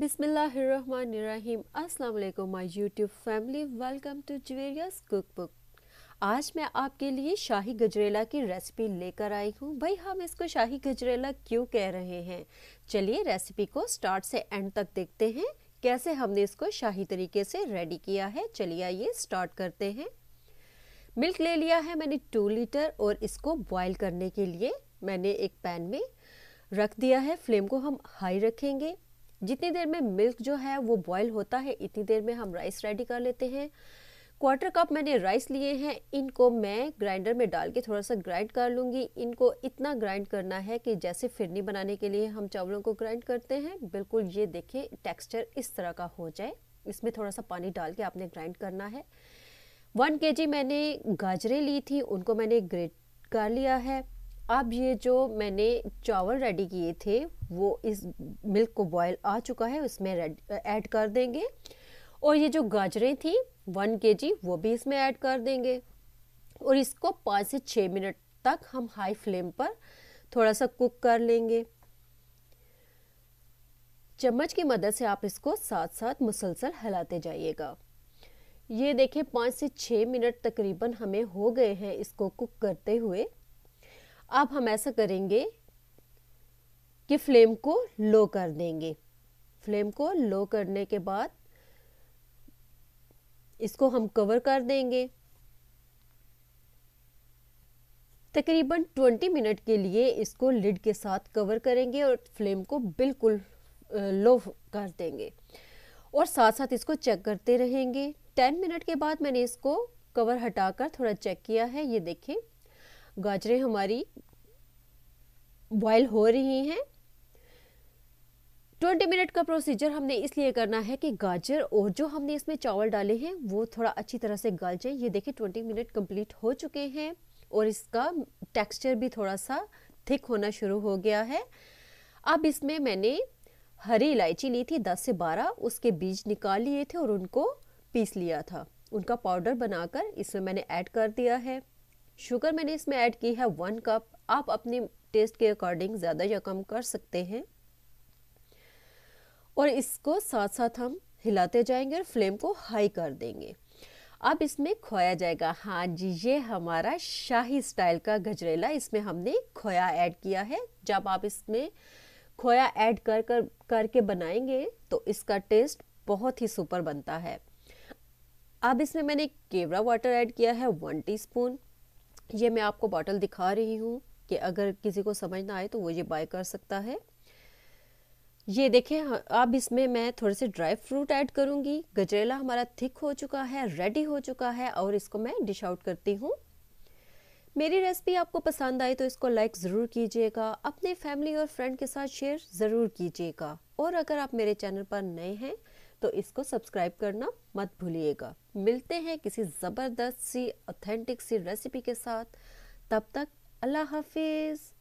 बिसमीम अस्सलाम my YouTube family welcome to Javeria's cook book आज मैं आपके लिए शाही गजरेला की रेसिपी लेकर आई हूँ भाई हम इसको शाही गजरेला क्यों कह रहे हैं चलिए रेसिपी को स्टार्ट से एंड तक देखते हैं कैसे हमने इसको शाही तरीके से रेडी किया है चलिए आइए स्टार्ट करते हैं मिल्क ले लिया है मैंने टू लीटर और इसको बॉयल करने के लिए मैंने एक पैन में रख दिया है फ्लेम को हम हाई रखेंगे जितनी देर में मिल्क जो है वो बॉयल होता है इतनी देर में हम राइस रेडी कर लेते हैं क्वार्टर कप मैंने राइस लिए हैं इनको मैं ग्राइंडर में डाल के थोड़ा सा ग्राइंड कर लूँगी इनको इतना ग्राइंड करना है कि जैसे फिरनी बनाने के लिए हम चावलों को ग्राइंड करते हैं बिल्कुल ये देखें टेक्सचर इस तरह का हो जाए इसमें थोड़ा सा पानी डाल के आपने ग्राइंड करना है वन के जी मैंने गाजरें ली थी उनको मैंने ग्रेट कर लिया है अब ये जो मैंने चावल रेडी किए थे वो इस मिल्क को बॉयल आ चुका है उसमें ऐड कर देंगे और ये जो गाजरें थी वन के जी वो भी इसमें ऐड कर देंगे और इसको पाँच से छः मिनट तक हम हाई फ्लेम पर थोड़ा सा कुक कर लेंगे चम्मच की मदद से आप इसको साथ साथ मुसलसल हिलाते जाइएगा ये देखें पाँच से छः मिनट तकरीबन हमें हो गए हैं इसको कुक करते हुए अब हम ऐसा करेंगे कि फ्लेम को लो कर देंगे फ्लेम को लो करने के बाद इसको हम कवर कर देंगे तकरीबन 20 मिनट के लिए इसको लिड के साथ कवर करेंगे और फ्लेम को बिल्कुल लो कर देंगे और साथ साथ इसको चेक करते रहेंगे 10 मिनट के बाद मैंने इसको कवर हटाकर थोड़ा चेक किया है ये देखें गाजरें हमारी बॉयल हो रही हैं 20 मिनट का प्रोसीजर हमने इसलिए करना है कि गाजर और जो हमने इसमें चावल डाले हैं वो थोड़ा अच्छी तरह से गल जाए ये देखें 20 मिनट कंप्लीट हो चुके हैं और इसका टेक्सचर भी थोड़ा सा थिक होना शुरू हो गया है अब इसमें मैंने हरी इलायची ली थी 10 से 12 उसके बीज निकाल लिए थे और उनको पीस लिया था उनका पाउडर बनाकर इसमें मैंने ऐड कर दिया है शुगर मैंने इसमें ऐड की है वन कप आप अपने टेस्ट के अकॉर्डिंग ज़्यादा या कम कर सकते हैं और इसको साथ साथ हम हिलाते जाएंगे और फ्लेम को हाई कर देंगे अब इसमें खोया जाएगा हाँ जी ये हमारा शाही स्टाइल का गजरेला इसमें हमने खोया ऐड किया है जब आप इसमें खोया ऐड कर कर करके बनाएंगे तो इसका टेस्ट बहुत ही सुपर बनता है अब इसमें मैंने केवड़ा वाटर ऐड किया है वन टीस्पून ये मैं आपको बॉटल दिखा रही हूँ कि अगर किसी को समझ ना आए तो वो ये बाय कर सकता है ये देखें अब इसमें मैं थोड़े से ड्राई फ्रूट ऐड करूँगी गजरेला हमारा थिक हो चुका है रेडी हो चुका है और इसको मैं डिश आउट करती हूँ मेरी रेसिपी आपको पसंद आई तो इसको लाइक ज़रूर कीजिएगा अपने फैमिली और फ्रेंड के साथ शेयर ज़रूर कीजिएगा और अगर आप मेरे चैनल पर नए हैं तो इसको सब्सक्राइब करना मत भूलिएगा मिलते हैं किसी ज़बरदस्त सी ऑथेंटिक सी रेसिपी के साथ तब तक अल्लाह हाफिज़